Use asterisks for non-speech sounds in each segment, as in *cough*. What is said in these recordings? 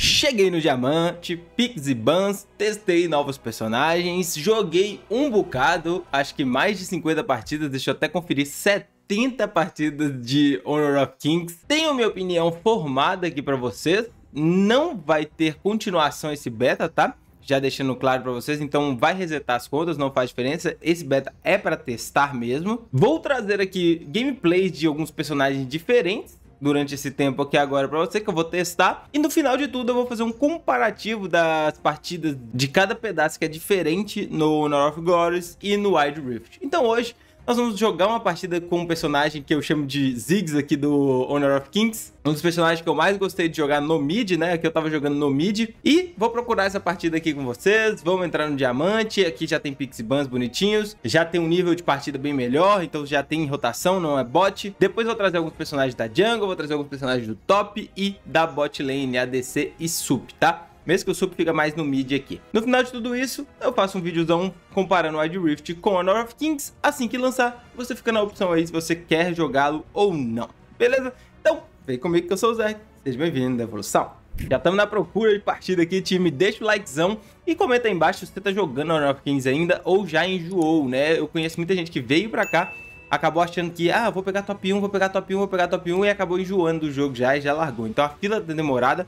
Cheguei no diamante, picks e bans, testei novos personagens, joguei um bocado, acho que mais de 50 partidas, deixa eu até conferir, 70 70 partidas de Honor of Kings. Tenho minha opinião formada aqui para vocês. Não vai ter continuação esse beta, tá? Já deixando claro para vocês, então vai resetar as contas, não faz diferença. Esse beta é para testar mesmo. Vou trazer aqui gameplays de alguns personagens diferentes durante esse tempo aqui agora para você que eu vou testar. E no final de tudo eu vou fazer um comparativo das partidas de cada pedaço que é diferente no Honor of Glories e no Wild Rift. Então hoje nós vamos jogar uma partida com um personagem que eu chamo de Ziggs aqui do Honor of Kings. Um dos personagens que eu mais gostei de jogar no mid, né? Que eu tava jogando no mid. E vou procurar essa partida aqui com vocês. Vamos entrar no diamante. Aqui já tem pixie bans bonitinhos. Já tem um nível de partida bem melhor. Então já tem rotação, não é bot. Depois vou trazer alguns personagens da jungle. Vou trazer alguns personagens do top e da bot lane, ADC e sup, tá? mesmo que o sup fica mais no mid aqui. No final de tudo isso, eu faço um videozão comparando o Wild Rift com Honor of Kings. Assim que lançar, você fica na opção aí se você quer jogá-lo ou não. Beleza? Então, vem comigo que eu sou o Zé. Seja bem-vindo à evolução. Já estamos na procura de partida aqui, time. Deixa o likezão e comenta aí embaixo se você está jogando Honor of Kings ainda ou já enjoou, né? Eu conheço muita gente que veio para cá, acabou achando que, ah, vou pegar top 1, vou pegar top 1, vou pegar top 1 e acabou enjoando do jogo já e já largou. Então a fila tá demorada,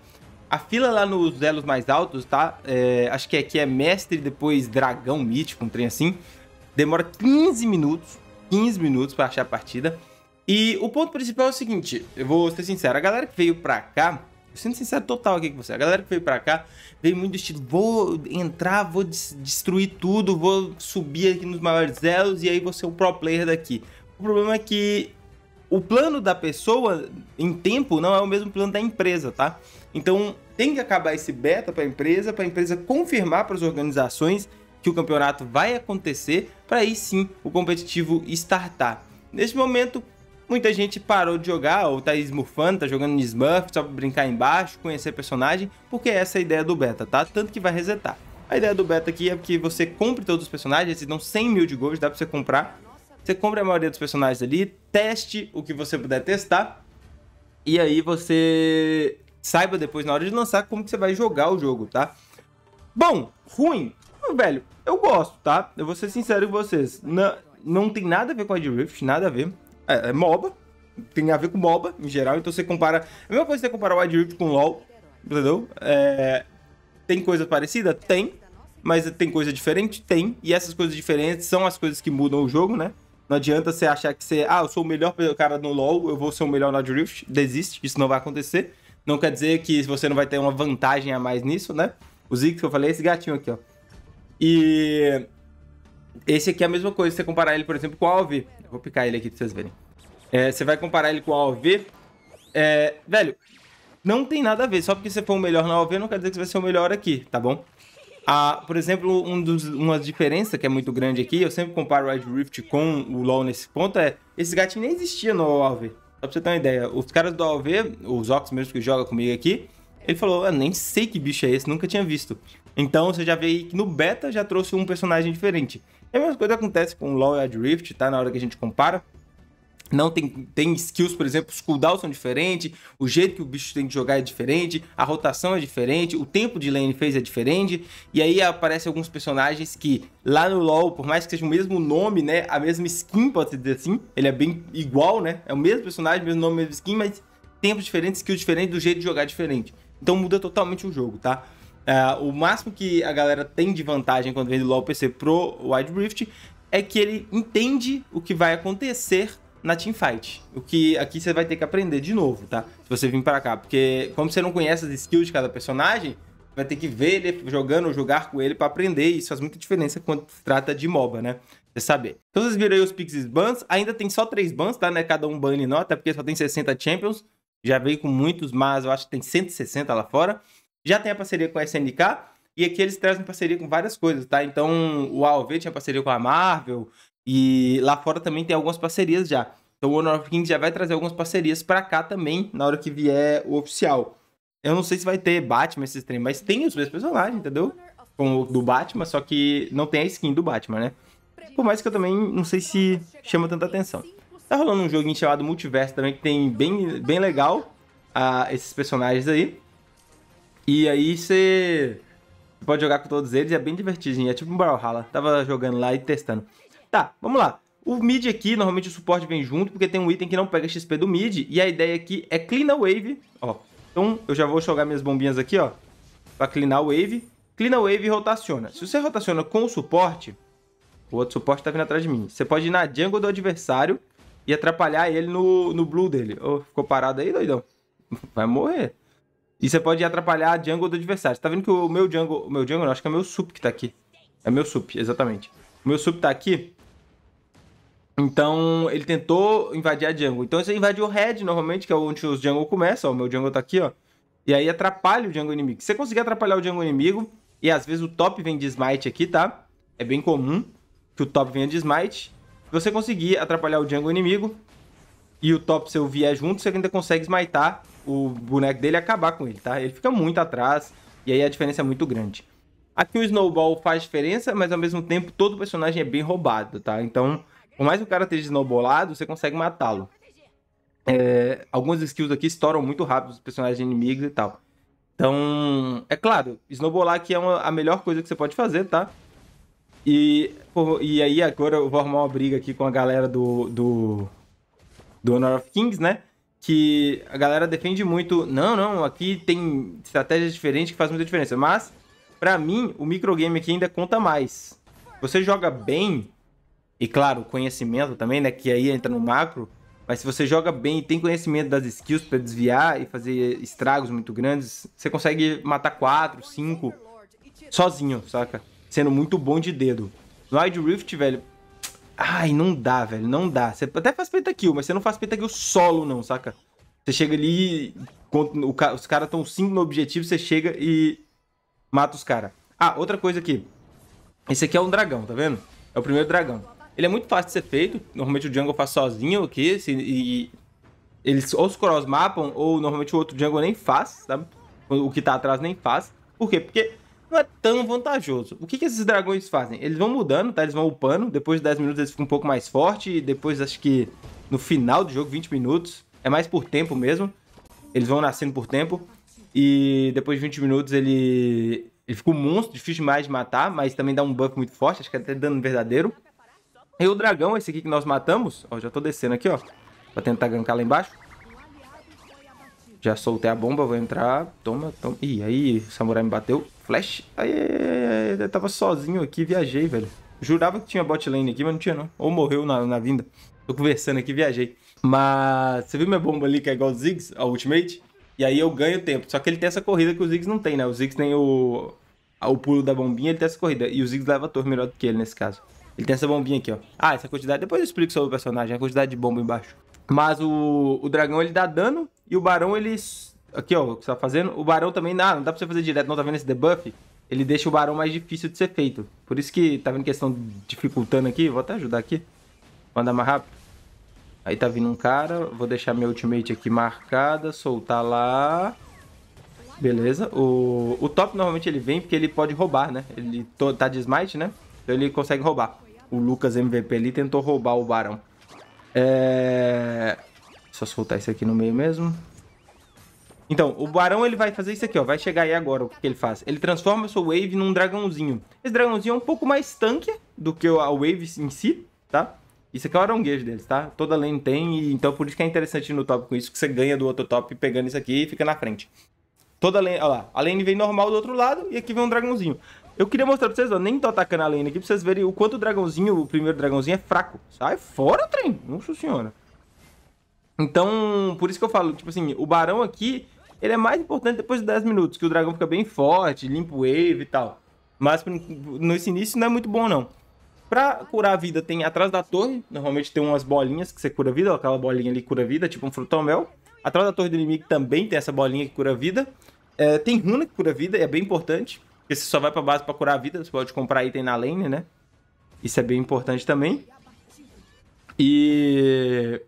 a fila lá nos elos mais altos, tá? É, acho que aqui é mestre, depois dragão mítico, um trem assim. Demora 15 minutos. 15 minutos para achar a partida. E o ponto principal é o seguinte, eu vou ser sincero, a galera que veio pra cá, sendo sincero total aqui com você, a galera que veio pra cá veio muito estilo, vou entrar, vou destruir tudo, vou subir aqui nos maiores elos e aí vou ser o pro player daqui. O problema é que o plano da pessoa em tempo não é o mesmo plano da empresa, tá? Então tem que acabar esse beta para a empresa, para a empresa confirmar para as organizações que o campeonato vai acontecer, para aí sim o competitivo startar. Neste momento, muita gente parou de jogar, ou tá smurfando, tá jogando no Smurf, só para brincar embaixo, conhecer personagem, porque essa é a ideia do beta, tá? Tanto que vai resetar. A ideia do beta aqui é que você compre todos os personagens, eles dão 100 mil de gold, dá para você comprar você compra a maioria dos personagens ali, teste o que você puder testar. E aí você saiba depois, na hora de lançar, como que você vai jogar o jogo, tá? Bom, ruim. Velho, eu gosto, tá? Eu vou ser sincero com vocês. Não, não tem nada a ver com a Rift, nada a ver. É, é MOBA. Tem a ver com MOBA, em geral. Então você compara... É a mesma coisa que você comparar o Wide Rift com o LoL, entendeu? É, tem coisa parecida? Tem. Mas tem coisa diferente? Tem. E essas coisas diferentes são as coisas que mudam o jogo, né? Não adianta você achar que você, ah, eu sou o melhor cara no LoL, eu vou ser o melhor na Drift, desiste, isso não vai acontecer. Não quer dizer que você não vai ter uma vantagem a mais nisso, né? O Zig que eu falei é esse gatinho aqui, ó. E esse aqui é a mesma coisa, você comparar ele, por exemplo, com o AOV. Eu vou picar ele aqui pra vocês verem. É, você vai comparar ele com o AOV. É, velho, não tem nada a ver. Só porque você for o melhor na AOV, não quer dizer que você vai ser o melhor aqui, tá bom? Ah, por exemplo, um dos, uma diferença que é muito grande aqui, eu sempre comparo o Wild Rift com o LoL nesse ponto, é esse gatinho nem existia no AOV. Só pra você ter uma ideia, os caras do AOV, os Ox mesmo que joga comigo aqui, ele falou, eu nem sei que bicho é esse, nunca tinha visto. Então você já vê aí que no beta já trouxe um personagem diferente. E é a mesma coisa acontece com o LoL e o Drift, tá? Na hora que a gente compara, não tem, tem skills, por exemplo, os cooldowns são diferentes, o jeito que o bicho tem que jogar é diferente, a rotação é diferente, o tempo de lane phase é diferente, e aí aparecem alguns personagens que lá no LoL, por mais que seja o mesmo nome, né, a mesma skin, pode dizer assim, ele é bem igual, né, é o mesmo personagem, mesmo nome, mesmo skin, mas tempos diferentes, skills diferentes, do jeito de jogar diferente. Então muda totalmente o jogo, tá? Uh, o máximo que a galera tem de vantagem quando vem do LoL PC pro Wild Rift é que ele entende o que vai acontecer na teamfight. O que aqui você vai ter que aprender de novo, tá? Se você vir para cá. Porque como você não conhece as skills de cada personagem, vai ter que ver ele jogando, jogar com ele para aprender. E isso faz muita diferença quando se trata de MOBA, né? Você saber. Então vocês viram aí os Pixies bans. Ainda tem só três bans, tá? É cada um ban não, até porque só tem 60 Champions. Já veio com muitos, mas eu acho que tem 160 lá fora. Já tem a parceria com a SNK. E aqui eles trazem parceria com várias coisas, tá? Então, o AOV tinha parceria com a Marvel, e lá fora também tem algumas parcerias já. Então o Honor of Kings já vai trazer algumas parcerias para cá também, na hora que vier o oficial. Eu não sei se vai ter Batman esse trem, mas tem os mesmos personagens, entendeu? com o do Batman, só que não tem a skin do Batman, né? Por mais que eu também não sei se chama tanta atenção. Tá rolando um joguinho chamado Multiverso também, que tem bem, bem legal ah, esses personagens aí. E aí você pode jogar com todos eles, é bem divertidinho. É tipo um Brawlhalla. Tava jogando lá e testando. Tá, vamos lá. O mid aqui, normalmente o suporte vem junto, porque tem um item que não pega XP do mid, e a ideia aqui é clean a wave, ó. Então, eu já vou jogar minhas bombinhas aqui, ó, pra cleanar a wave. Clean a wave e rotaciona. Se você rotaciona com o suporte, o outro suporte tá vindo atrás de mim. Você pode ir na jungle do adversário e atrapalhar ele no, no blue dele. Oh, ficou parado aí, doidão? *laughs* Vai morrer. E você pode atrapalhar a jungle do adversário. Você tá vendo que o meu jungle... O meu jungle, não, acho que é o meu sup que tá aqui. É meu sup, exatamente. O meu sup tá aqui. Então, ele tentou invadir a jungle. Então, você invadiu o head, normalmente, que é onde os jungle começam. Ó, o meu jungle tá aqui, ó. E aí atrapalha o jungle inimigo. Se você conseguir atrapalhar o jungle inimigo, e às vezes o top vem de smite aqui, tá? É bem comum que o top venha de smite. Se você conseguir atrapalhar o jungle inimigo e o top seu vier junto, você ainda consegue smitar o boneco dele e acabar com ele, tá? Ele fica muito atrás e aí a diferença é muito grande. Aqui o snowball faz diferença, mas ao mesmo tempo todo personagem é bem roubado, tá? Então por mais que o cara esteja snowbolado você consegue matá-lo. É, algumas skills aqui estouram muito rápido os personagens inimigos e tal. Então, é claro, snowballar aqui é uma, a melhor coisa que você pode fazer, tá? E, por, e aí agora eu vou arrumar uma briga aqui com a galera do, do, do Honor of Kings, né? Que a galera defende muito, não, não, aqui tem estratégias diferentes que fazem muita diferença. Mas, pra mim, o microgame aqui ainda conta mais. Você joga bem, e claro, conhecimento também, né? Que aí entra no macro. Mas se você joga bem e tem conhecimento das skills para desviar e fazer estragos muito grandes, você consegue matar 4, 5 sozinho, saca? Sendo muito bom de dedo. No Wide Rift, velho. Ai, não dá, velho. Não dá. Você até faz pentakill, mas você não faz pentakill solo, não, saca? Você chega ali, os caras estão 5 no objetivo, você chega e mata os caras. Ah, outra coisa aqui. Esse aqui é um dragão, tá vendo? É o primeiro dragão. Ele é muito fácil de ser feito. Normalmente o jungle faz sozinho aqui. Se, assim, e eles ou se cross mapam, ou normalmente o outro jungle nem faz, sabe? O que tá atrás nem faz. Por quê? Porque não é tão vantajoso. O que, que esses dragões fazem? Eles vão mudando, tá? Eles vão upando. Depois de 10 minutos eles ficam um pouco mais fortes. Depois, acho que no final do jogo, 20 minutos. É mais por tempo mesmo. Eles vão nascendo por tempo. E depois de 20 minutos ele. Ele fica um monstro, difícil demais de matar, mas também dá um buff muito forte, acho que é até dano verdadeiro. E o dragão, esse aqui que nós matamos... Ó, já tô descendo aqui, ó. Pra tentar gankar lá embaixo. Já soltei a bomba, vou entrar. Toma, toma. Ih, aí, o samurai me bateu. Flash. Aí, eu tava sozinho aqui, viajei, velho. Jurava que tinha bot lane aqui, mas não tinha, não. Ou morreu na, na vinda. Tô conversando aqui, viajei. Mas você viu minha bomba ali que é igual o Ziggs, a Ultimate? E aí eu ganho tempo. Só que ele tem essa corrida que o Ziggs não tem, né? O Ziggs tem o, o pulo da bombinha, ele tem essa corrida. E o Ziggs leva a torre melhor do que ele nesse caso. Ele tem essa bombinha aqui, ó. Ah, essa quantidade... Depois eu explico sobre o personagem, a quantidade de bomba embaixo. Mas o, o dragão, ele dá dano e o barão, ele... Aqui, ó, o que você tá fazendo. O barão também... Ah, não dá pra você fazer direto, não. Tá vendo esse debuff? Ele deixa o barão mais difícil de ser feito. Por isso que tá vendo questão dificultando aqui. Vou até ajudar aqui. Vou andar mais rápido. Aí tá vindo um cara. Vou deixar minha ultimate aqui marcada. Soltar lá. Beleza. O, o top normalmente ele vem porque ele pode roubar, né? Ele tá de smite, né? Então ele consegue roubar o Lucas MVP ali tentou roubar o Barão. É... Só soltar isso aqui no meio mesmo. Então, o Barão ele vai fazer isso aqui, ó. Vai chegar aí agora, o que, que ele faz? Ele transforma a sua Wave num dragãozinho. Esse dragãozinho é um pouco mais tanque do que a Wave em si, tá? Isso aqui é o aronguejo deles, tá? Toda lane tem, e, então por isso que é interessante no top com isso, que você ganha do outro top pegando isso aqui e fica na frente. Toda lane, olha lá, a lane vem normal do outro lado e aqui vem um dragãozinho. Eu queria mostrar pra vocês, ó, nem tô atacando a lane aqui, pra vocês verem o quanto o dragãozinho, o primeiro dragãozinho é fraco. Sai fora, trem! Nossa senhora. Então, por isso que eu falo, tipo assim, o barão aqui, ele é mais importante depois de 10 minutos, que o dragão fica bem forte, limpa o wave e tal. Mas nesse início não é muito bom, não. Pra curar a vida tem atrás da torre, normalmente tem umas bolinhas que você cura vida, aquela bolinha ali cura vida, tipo um mel. Atrás da torre do inimigo também tem essa bolinha que cura vida. É, tem runa que cura vida, é bem importante. Porque você só vai pra base pra curar a vida, você pode comprar item na lane, né? Isso é bem importante também. E...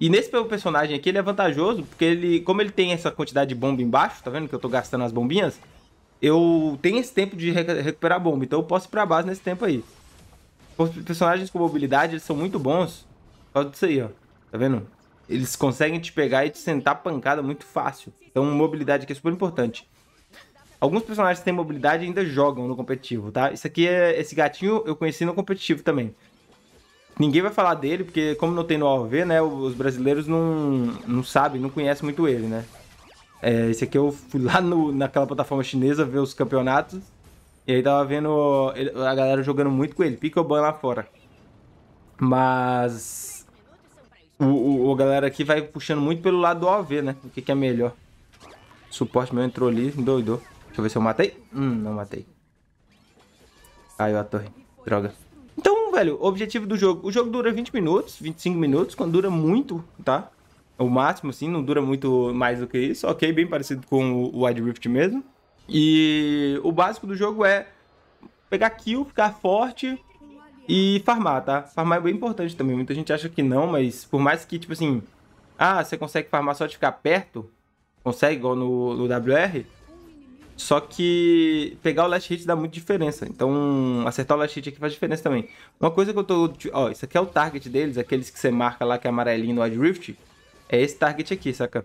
E nesse personagem aqui, ele é vantajoso, porque ele, como ele tem essa quantidade de bomba embaixo, tá vendo que eu tô gastando as bombinhas? Eu tenho esse tempo de recuperar bomba, então eu posso ir pra base nesse tempo aí. Os personagens com mobilidade, eles são muito bons. Só disso aí, ó. Tá vendo? Eles conseguem te pegar e te sentar pancada muito fácil. Então, mobilidade aqui é super importante. Alguns personagens que têm mobilidade ainda jogam no competitivo, tá? Isso aqui é. Esse gatinho eu conheci no competitivo também. Ninguém vai falar dele, porque como não tem no AOV, né? Os brasileiros não, não sabem, não conhecem muito ele, né? É, esse aqui eu fui lá no, naquela plataforma chinesa ver os campeonatos. E aí tava vendo ele, a galera jogando muito com ele, Picoban lá fora. Mas... O, o, o, galera aqui vai puxando muito pelo lado do AOV, né? O que, que é melhor. suporte meu entrou ali, doidou. Deixa eu ver se eu matei. Hum, não matei. Caiu a torre. Droga. Então, velho, objetivo do jogo. O jogo dura 20 minutos, 25 minutos, quando dura muito, tá? O máximo, assim, não dura muito mais do que isso. Ok, bem parecido com o Wide Rift mesmo. E o básico do jogo é pegar kill, ficar forte e farmar, tá? Farmar é bem importante também. Muita gente acha que não, mas por mais que, tipo assim... Ah, você consegue farmar só de ficar perto? Consegue, igual no, no WR? Só que pegar o last hit dá muita diferença. Então, acertar o last hit aqui faz diferença também. Uma coisa que eu tô... Tipo, ó, isso aqui é o target deles, aqueles que você marca lá que é amarelinho no Adrift. É esse target aqui, saca?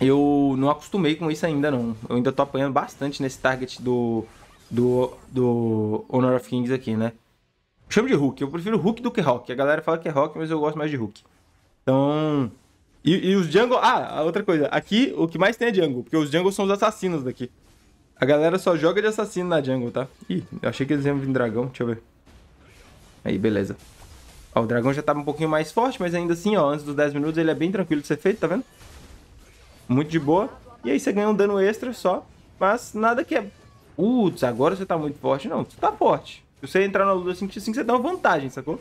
Eu não acostumei com isso ainda, não. Eu ainda tô apanhando bastante nesse target do, do, do Honor of Kings aqui, né? Chamo de Hulk. Eu prefiro Hulk do que Rock. A galera fala que é Rock, mas eu gosto mais de Hulk. Então... E, e, os Jungle. Ah, outra coisa. Aqui o que mais tem é Jungle, porque os jungles são os assassinos daqui. A galera só joga de assassino na Jungle, tá? Ih, eu achei que eles iam vir dragão. Deixa eu ver. Aí, beleza. Ó, o dragão já tava tá um pouquinho mais forte, mas ainda assim, ó, antes dos 10 minutos ele é bem tranquilo de ser feito, tá vendo? Muito de boa. E aí você ganha um dano extra só, mas nada que é... Putz, agora você tá muito forte. Não, você tá forte. Se você entrar na luta 5x5, você dá uma vantagem, sacou?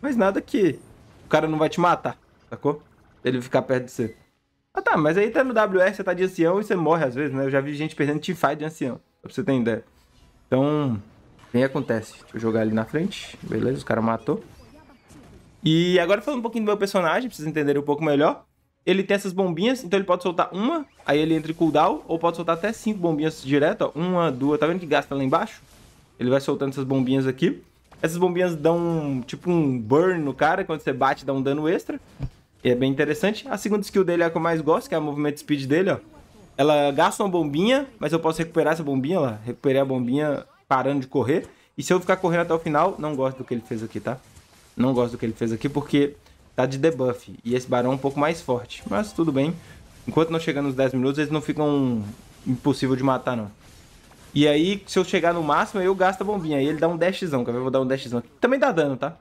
Mas nada que o cara não vai te matar, sacou? Ele ficar perto de você. Ah tá, mas aí tá no WR, você tá de ancião e você morre às vezes, né? Eu já vi gente perdendo teamfight de ancião. Pra você ter ideia. Então, nem acontece. Deixa eu jogar ali na frente. Beleza, o cara matou. E agora falando um pouquinho do meu personagem, pra vocês entenderem um pouco melhor. Ele tem essas bombinhas, então ele pode soltar uma, aí ele entra em cooldown, ou pode soltar até cinco bombinhas direto, ó. Uma, duas, tá vendo que gasta lá embaixo? Ele vai soltando essas bombinhas aqui. Essas bombinhas dão, tipo, um burn no cara, quando você bate dá um dano extra. E é bem interessante. A segunda skill dele é a que eu mais gosto, que é a movimento speed dele, ó. Ela gasta uma bombinha, mas eu posso recuperar essa bombinha lá. Recuperei a bombinha parando de correr. E se eu ficar correndo até o final, não gosto do que ele fez aqui, tá? Não gosto do que ele fez aqui porque tá de debuff. E esse barão é um pouco mais forte. Mas tudo bem. Enquanto não chegar nos 10 minutos, eles não ficam impossível de matar, não. E aí, se eu chegar no máximo, eu gasto a bombinha. Aí ele dá um dashzão, quer ver? Eu vou dar um dashzão aqui. Também dá dano, tá?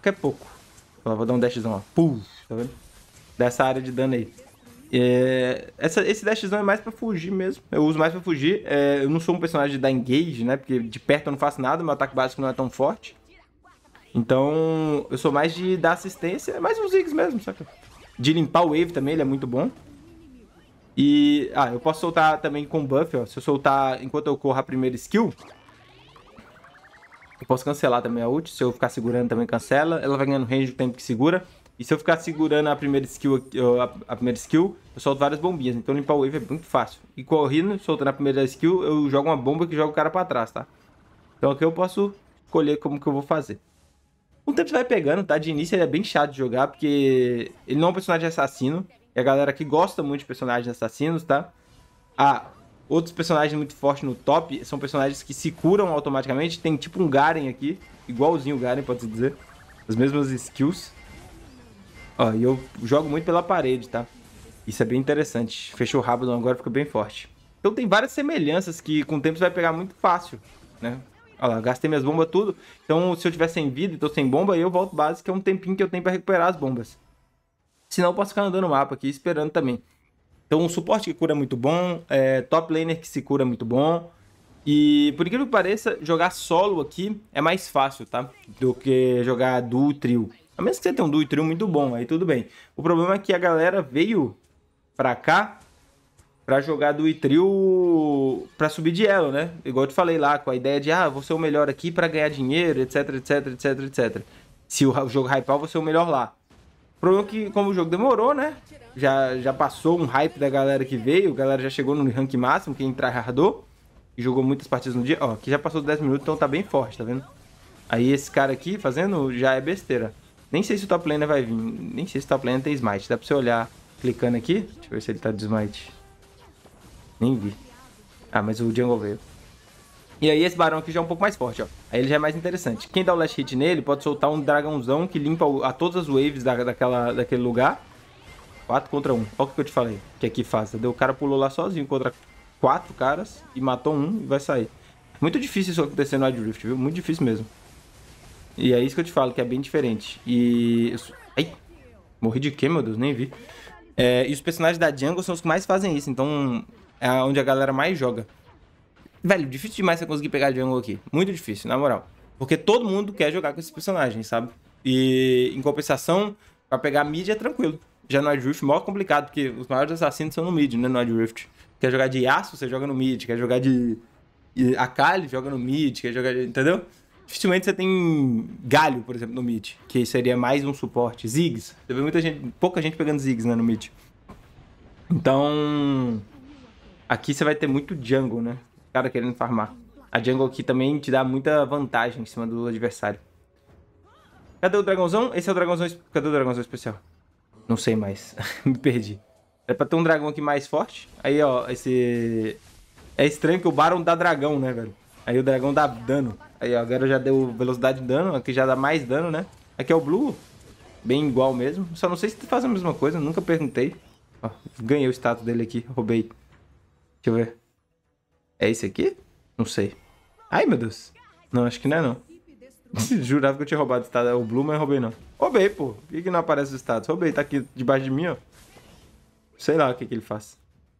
Que é pouco. vou dar um dashzão, ó. Pum, tá vendo? dessa área de dano aí. É, essa, esse dashzão é mais pra fugir mesmo. Eu uso mais pra fugir. É, eu não sou um personagem da engage, né? Porque de perto eu não faço nada, meu ataque básico não é tão forte. Então, eu sou mais de dar assistência, mais uns zigs mesmo, saca? De limpar o wave também, ele é muito bom. E, ah, eu posso soltar também com buff, ó. Se eu soltar enquanto eu corro a primeira skill, eu posso cancelar também a ult. Se eu ficar segurando, também cancela. Ela vai ganhando range o tempo que segura. E se eu ficar segurando a primeira skill, a, primeira skill, eu solto várias bombinhas. Então limpar o wave é muito fácil. E correndo, soltando a primeira skill, eu jogo uma bomba que joga o cara pra trás, tá? Então aqui eu posso escolher como que eu vou fazer. Um tempo você vai pegando, tá? De início ele é bem chato de jogar, porque ele não é um personagem assassino. E a galera que gosta muito de personagens assassinos, tá? Ah, outros personagens muito fortes no top são personagens que se curam automaticamente. Tem tipo um Garen aqui, igualzinho o Garen, pode-se dizer. As mesmas skills. Ó, e eu jogo muito pela parede, tá? Isso é bem interessante. Fechou o rabo agora, fica bem forte. Então tem várias semelhanças que com o tempo você vai pegar muito fácil, né? Ó lá, gastei minhas bombas tudo. Então se eu tiver sem vida e tô sem bomba, eu volto base, que é um tempinho que eu tenho pra recuperar as bombas. Senão eu posso ficar andando no mapa aqui, esperando também. Então, um suporte que cura é muito bom, é, top laner que se cura é muito bom. E, por incrível que pareça, jogar solo aqui é mais fácil, tá? Do que jogar duo, trio. A menos que você tenha um duo trio muito bom, aí tudo bem. O problema é que a galera veio pra cá pra jogar do trio pra subir de elo, né? Igual eu te falei lá, com a ideia de, ah, vou ser o melhor aqui pra ganhar dinheiro, etc, etc, etc, etc. Se o jogo hypar, eu vou ser o melhor lá. O problema é que, como o jogo demorou, né? Já, já passou um hype da galera que veio, a galera já chegou no rank máximo, quem entrar e jogou muitas partidas no dia. Ó, aqui já passou 10 minutos, então tá bem forte, tá vendo? Aí esse cara aqui fazendo já é besteira. Nem sei se o top laner vai vir. Nem sei se o top laner tem smite. Dá pra você olhar clicando aqui? Deixa eu ver se ele tá de smite. Nem vi. Ah, mas o jungle veio. E aí esse barão aqui já é um pouco mais forte, ó. Aí ele já é mais interessante. Quem dá o last hit nele pode soltar um dragãozão que limpa a todas as waves da, daquela, daquele lugar. 4 contra 1. Um. Olha o que eu te falei que aqui faz. O cara pulou lá sozinho contra quatro caras e matou um e vai sair. Muito difícil isso acontecer no Adrift, viu? Muito difícil mesmo. E é isso que eu te falo, que é bem diferente. E. Ai! Morri de quê, meu Deus? Nem vi. É, e os personagens da jungle são os que mais fazem isso, então é onde a galera mais joga. Velho, difícil demais você conseguir pegar a jungle aqui. Muito difícil, na moral. Porque todo mundo quer jogar com esses personagens, sabe? E em compensação, pra pegar mid é tranquilo. Já no Adrift, maior complicado, porque os maiores assassinos são no mid, né? No Adrift. Quer jogar de aço, você joga no mid. Quer jogar de. Akali, joga no mid. Quer jogar de. Entendeu? dificilmente você tem galho, por exemplo, no mid, que seria mais um suporte. Zigs. Você vê muita gente, pouca gente pegando zigs né, no mid. Então, aqui você vai ter muito jungle, né? O cara querendo farmar. A jungle aqui também te dá muita vantagem em cima do adversário. Cadê o dragãozão? Esse é o dragãozão... Cadê o dragãozão especial? Não sei mais. *laughs* Me perdi. É pra ter um dragão aqui mais forte. Aí, ó, esse... É estranho que o Baron dá dragão, né, velho? Aí o dragão dá dano. Aí ó, agora já deu velocidade de dano, aqui já dá mais dano, né? Aqui é o blue, bem igual mesmo. Só não sei se faz a mesma coisa, nunca perguntei. Ó, ganhei o status dele aqui, roubei. Deixa eu ver. É esse aqui? Não sei. Ai, meu Deus. Não, acho que não é não. *laughs* Jurava que eu tinha roubado o status, é o blue, mas roubei não. Roubei, pô. Por que, que não aparece o status? Roubei, tá aqui debaixo de mim, ó. Sei lá o que, que ele faz.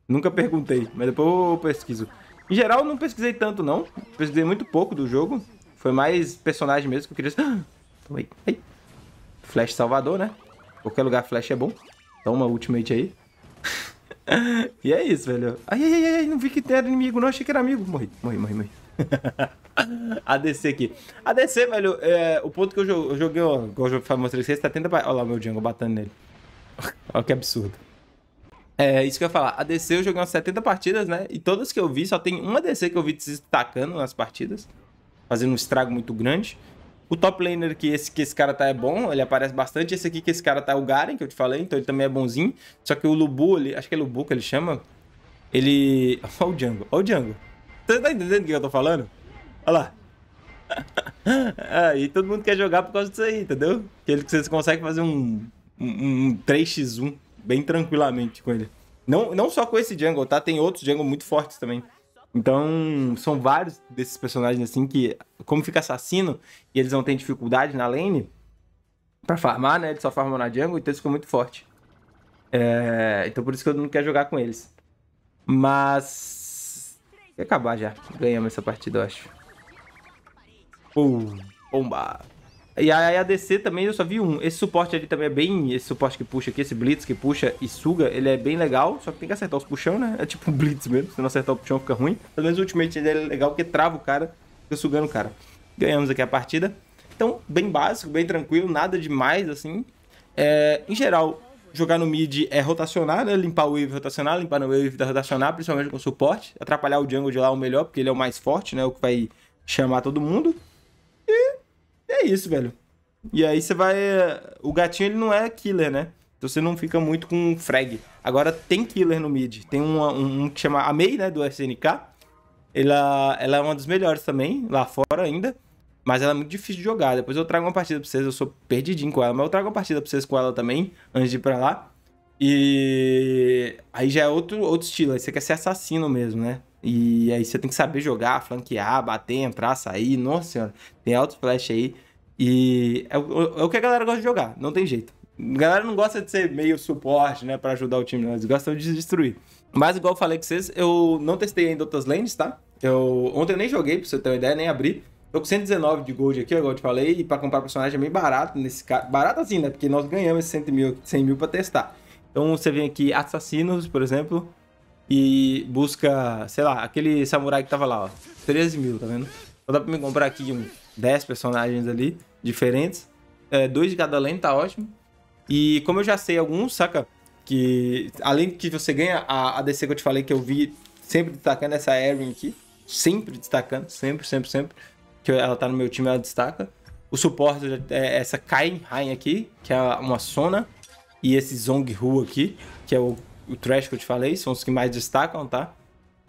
Nunca perguntei, mas depois eu pesquiso. Em geral, não pesquisei tanto, não. Pesquisei muito pouco do jogo. Foi mais personagem mesmo que eu queria... Toma aí, aí. Flash salvador, né? Qualquer lugar flash é bom. Toma ultimate aí. *laughs* e é isso, velho. Ai, ai, ai, não vi que era inimigo, não. Achei que era amigo. Morri, morri, morri, morri. ADC *laughs* aqui. ADC, velho, é, o ponto que eu joguei, ó, igual eu mostrei pra vocês, tá tentando Olha lá o meu Django batendo nele. *laughs* Olha que absurdo. É, isso que eu ia falar. A DC eu joguei umas 70 partidas, né? E todas que eu vi, só tem uma DC que eu vi se destacando nas partidas. Fazendo um estrago muito grande. O top laner que esse, que esse cara tá é bom, ele aparece bastante. Esse aqui que esse cara tá é o Garen, que eu te falei, então ele também é bonzinho. Só que o Lubu, ele, acho que é Lubu que ele chama. Ele... Olha *laughs* o Django, olha o Django. Você tá entendendo o que eu tô falando? Olha lá. Aí *laughs* ah, todo mundo quer jogar por causa disso aí, entendeu? Que, ele, que vocês conseguem fazer um, um, um 3x1 bem tranquilamente com ele. Não, não só com esse jungle, tá? Tem outros jungle muito fortes também. Então, são vários desses personagens assim que, como fica assassino e eles não têm dificuldade na lane, pra farmar, né? Eles só farmam na jungle, então eles ficou muito forte. É... Então por isso que eu não quero jogar com eles. Mas... Tem acabar já. Ganhamos essa partida, eu acho. Pum. Bomba. E a ADC também eu só vi um. Esse suporte ali também é bem. Esse suporte que puxa aqui, esse blitz que puxa e suga, ele é bem legal. Só que tem que acertar os puxão, né? É tipo um blitz mesmo. Se não acertar o puxão fica ruim. Pelo menos ultimamente ele é legal porque trava o cara, fica sugando o cara. Ganhamos aqui a partida. Então, bem básico, bem tranquilo, nada demais assim. É, em geral, jogar no mid é rotacionar, né? Limpar o wave, rotacionar, limpar no wave, rotacionar, principalmente com suporte. Atrapalhar o jungle de lá é o melhor, porque ele é o mais forte, né? O que vai chamar todo mundo. E é isso, velho. E aí você vai. O gatinho ele não é killer, né? Então você não fica muito com frag. Agora tem killer no mid. Tem um, um, um que chama a Mei, né? Do SNK. Ela, ela é uma dos melhores também, lá fora ainda. Mas ela é muito difícil de jogar. Depois eu trago uma partida pra vocês. Eu sou perdidinho com ela, mas eu trago uma partida pra vocês com ela também, antes de ir pra lá. E aí já é outro, outro estilo. Aí você quer ser assassino mesmo, né? E aí você tem que saber jogar, flanquear, bater, entrar, sair. Nossa senhora, tem alto flash aí. E é o, é o que a galera gosta de jogar, não tem jeito. A galera não gosta de ser meio suporte, né, para ajudar o time, eles gostam de destruir. Mas igual eu falei com vocês, eu não testei ainda outras lanes, tá? Eu ontem eu nem joguei, pra você ter uma ideia, nem abri. Tô com 119 de gold aqui, igual eu te falei, e pra comprar personagem é meio barato nesse caso. Barato assim, né? Porque nós ganhamos esses 100 mil, 100 mil pra testar. Então você vem aqui, assassinos, por exemplo e busca, sei lá, aquele samurai que tava lá, ó. 13 mil, tá vendo? Então dá pra me comprar aqui um 10 personagens ali, diferentes. É, dois de cada lane, tá ótimo. E como eu já sei alguns, saca? Que além que você ganha a, DC que eu te falei que eu vi sempre destacando essa Erin aqui. Sempre destacando, sempre, sempre, sempre. Que ela tá no meu time, ela destaca. O suporte é essa Kai Rain aqui, que é uma Sona. E esse Zong Hu aqui, que é o o trash que eu te falei, são os que mais destacam, tá?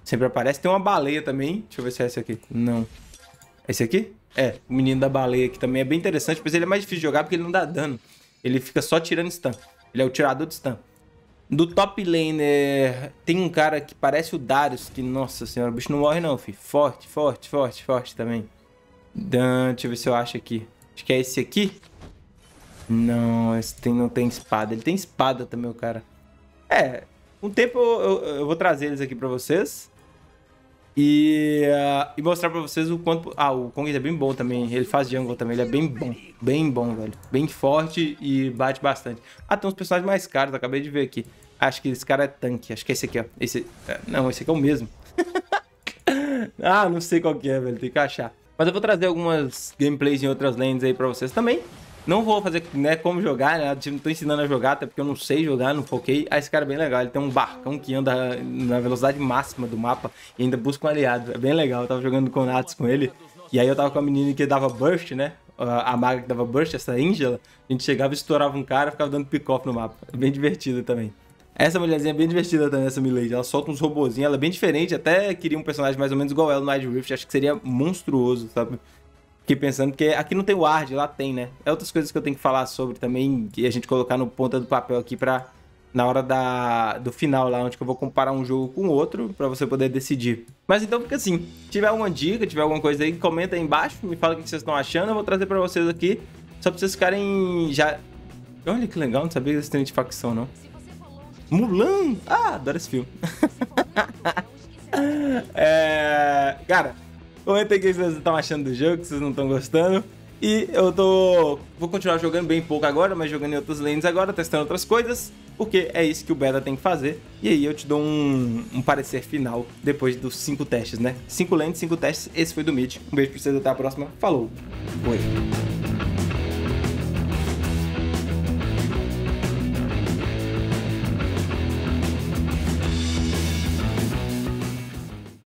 Sempre aparece. Tem uma baleia também. Deixa eu ver se é esse aqui. Não. É esse aqui? É, o menino da baleia aqui também é bem interessante, mas ele é mais difícil de jogar porque ele não dá dano. Ele fica só tirando stun. Ele é o tirador de stun. Do top laner, tem um cara que parece o Darius, que, nossa senhora, o bicho não morre não, fi. Forte, forte, forte, forte também. Dan, deixa eu ver se eu acho aqui. Acho que é esse aqui. Não, esse tem, não tem espada. Ele tem espada também, o cara. É, um tempo eu, eu, eu vou trazer eles aqui para vocês. E, uh, e mostrar pra vocês o quanto. Ah, o Kong é bem bom também. Ele faz jungle também. Ele é bem bom. Bem bom, velho. Bem forte e bate bastante. Ah, tem uns personagens mais caros. Acabei de ver aqui. Acho que esse cara é tanque. Acho que é esse aqui, ó. Esse. É, não, esse aqui é o mesmo. *laughs* ah, não sei qual que é, velho. Tem que achar. Mas eu vou trazer algumas gameplays em outras lanes aí pra vocês também. Não vou fazer né, como jogar, né? Não tô ensinando a jogar, até porque eu não sei jogar, não foquei. Ah, esse cara é bem legal. Ele tem um barcão que anda na velocidade máxima do mapa e ainda busca um aliado. É bem legal. Eu tava jogando com o Nats com ele. E aí eu tava com a menina que dava burst, né? A maga que dava burst, essa Angela. A gente chegava, estourava um cara, ficava dando pick-off no mapa. É bem divertido também. Essa mulherzinha é bem divertida também, essa Milady. Ela solta uns robozinhos, ela é bem diferente. Até queria um personagem mais ou menos igual ela no Night Rift. Acho que seria monstruoso, sabe? Fiquei pensando, porque aqui não tem o ARD, lá tem, né? É outras coisas que eu tenho que falar sobre também, que a gente colocar no ponta do papel aqui pra. Na hora da, do final lá, onde eu vou comparar um jogo com outro para você poder decidir. Mas então fica assim. Se tiver alguma dica, tiver alguma coisa aí, comenta aí embaixo, me fala o que vocês estão achando. Eu vou trazer para vocês aqui, só pra vocês ficarem já. Olha que legal, não sabia que eles têm de facção, não. Mulan! Ah, adoro esse filme. *laughs* é... Cara, Comentem o que vocês estão achando do jogo, que vocês não estão gostando. E eu tô. Vou continuar jogando bem pouco agora, mas jogando em outras lanes agora, testando outras coisas, porque é isso que o beta tem que fazer. E aí eu te dou um, um parecer final depois dos cinco testes, né? Cinco lanes, cinco testes. Esse foi do Meet. Um beijo pra vocês, até a próxima. Falou. Foi.